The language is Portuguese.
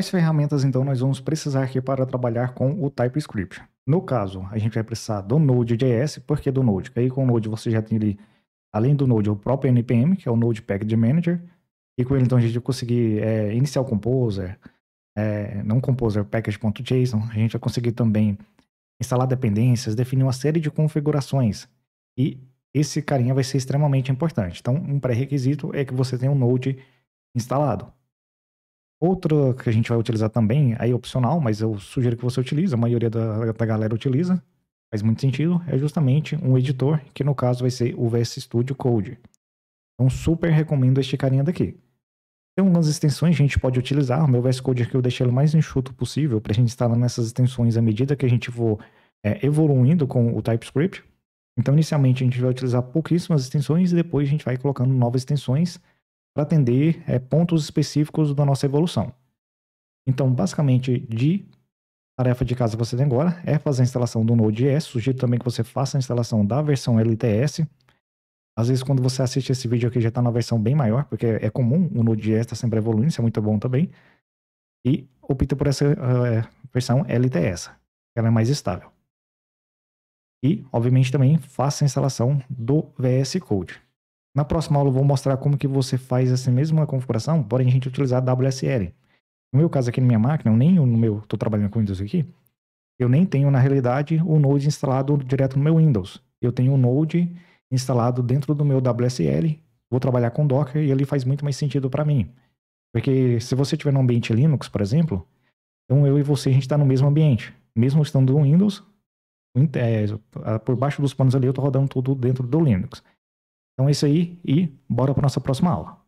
Quais ferramentas então nós vamos precisar aqui para trabalhar com o TypeScript? No caso, a gente vai precisar do Node.js, por que do Node? Porque aí com o Node você já tem ali, além do Node, o próprio NPM, que é o Node Package Manager, e com ele então a gente vai conseguir é, iniciar o Composer, é, não Composer, Package.json, a gente vai conseguir também instalar dependências, definir uma série de configurações, e esse carinha vai ser extremamente importante. Então, um pré-requisito é que você tenha um Node instalado. Outra que a gente vai utilizar também, aí é opcional, mas eu sugiro que você utilize, a maioria da, da galera utiliza, faz muito sentido, é justamente um editor, que no caso vai ser o VS Studio Code. Então super recomendo este carinha daqui. Tem algumas extensões que a gente pode utilizar, o meu VS Code aqui eu deixei ele o mais enxuto possível para a gente instalar nessas extensões à medida que a gente for é, evoluindo com o TypeScript. Então inicialmente a gente vai utilizar pouquíssimas extensões e depois a gente vai colocando novas extensões para atender é, pontos específicos da nossa evolução. Então, basicamente, de tarefa de casa que você tem agora é fazer a instalação do Node.js. Sugiro também que você faça a instalação da versão LTS. Às vezes, quando você assiste esse vídeo aqui, já está na versão bem maior, porque é comum, o Node.js estar tá sempre evoluindo, isso é muito bom também. E opta por essa uh, versão LTS, ela é mais estável. E, obviamente, também faça a instalação do VS Code. Na próxima aula eu vou mostrar como que você faz essa mesma configuração, porém a gente utilizar WSL. No meu caso aqui na minha máquina, eu nem no meu, estou trabalhando com Windows aqui, eu nem tenho na realidade o Node instalado direto no meu Windows. Eu tenho o Node instalado dentro do meu WSL, vou trabalhar com Docker e ele faz muito mais sentido para mim. Porque se você tiver no ambiente Linux, por exemplo, então eu e você a gente está no mesmo ambiente. Mesmo estando no Windows, é, por baixo dos panos ali eu estou rodando tudo dentro do Linux. Então é isso aí e bora para nossa próxima aula.